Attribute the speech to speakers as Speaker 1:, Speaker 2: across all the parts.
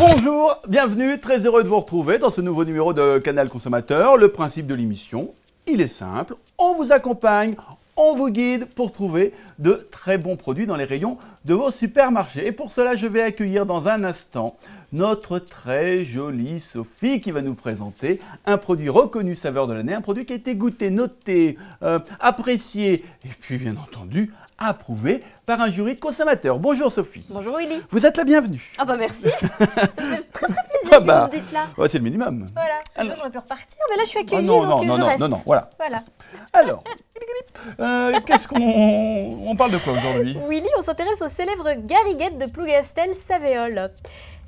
Speaker 1: Bonjour, bienvenue, très heureux de vous retrouver dans ce nouveau numéro de Canal Consommateur. Le principe de l'émission, il est simple, on vous accompagne, on vous guide pour trouver de très bons produits dans les rayons de vos supermarchés. Et pour cela, je vais accueillir dans un instant notre très jolie Sophie qui va nous présenter un produit reconnu saveur de l'année, un produit qui a été goûté, noté, euh, apprécié et puis bien entendu approuvé par un jury de consommateurs. Bonjour Sophie. Bonjour Willy. Vous êtes la bienvenue.
Speaker 2: Ah bah merci. Ça me fait très très plaisir de ah, bah, vous me dites là. c'est le minimum. Voilà. j'aurais pu repartir, mais là je suis ah, accueillie non, donc non, non, je non, Non, non, voilà. voilà.
Speaker 1: Alors, euh, qu'est-ce qu'on on parle de quoi aujourd'hui
Speaker 2: Willy, on s'intéresse au célèbre Garriguette de plougastel savéole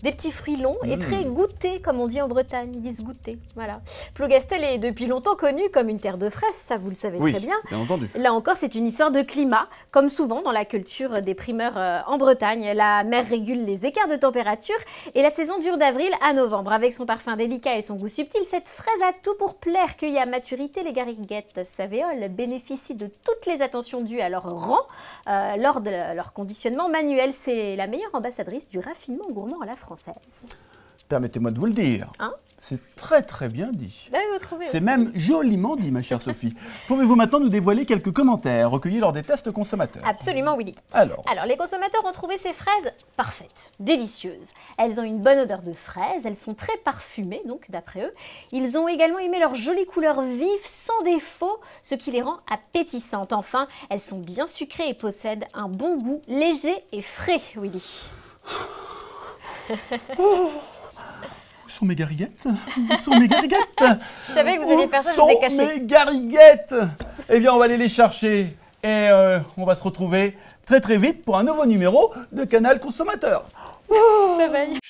Speaker 2: des petits fruits longs et très mmh. goûtés, comme on dit en Bretagne. Ils disent goûter. Voilà. Plougastel est depuis longtemps connu comme une terre de fraises, ça vous le savez très bien. bien entendu. Là encore, c'est une histoire de climat, comme souvent dans la culture des primeurs euh, en Bretagne. La mer régule les écarts de température et la saison dure d'avril à novembre. Avec son parfum délicat et son goût subtil, cette fraise a tout pour plaire, cueillie à maturité. Les gariguettes savéoles bénéficient de toutes les attentions dues à leur rang euh, lors de leur conditionnement manuel. C'est la meilleure ambassadrice du raffinement gourmand à la France.
Speaker 1: Permettez-moi de vous le dire. Hein c'est très très bien dit. Bah, c'est même joliment dit, ma chère Sophie. Pouvez-vous maintenant nous dévoiler quelques commentaires recueillis lors des tests consommateurs
Speaker 2: Absolument, Willy. Alors Alors, les consommateurs ont trouvé ces fraises parfaites, délicieuses. Elles ont une bonne odeur de fraises, elles sont très parfumées, donc, d'après eux. Ils ont également aimé leurs jolies couleurs vive, sans défaut, ce qui les rend appétissantes. Enfin, elles sont bien sucrées et possèdent un bon goût léger et frais, Willy
Speaker 1: où oh. sont mes gariguettes Où sont mes gariguettes Je savais que vous alliez faire ça, je vous ai caché. sont mes gariguettes Eh bien, on va aller les chercher. Et euh, on va se retrouver très très vite pour un nouveau numéro de Canal Consommateur. Bye bye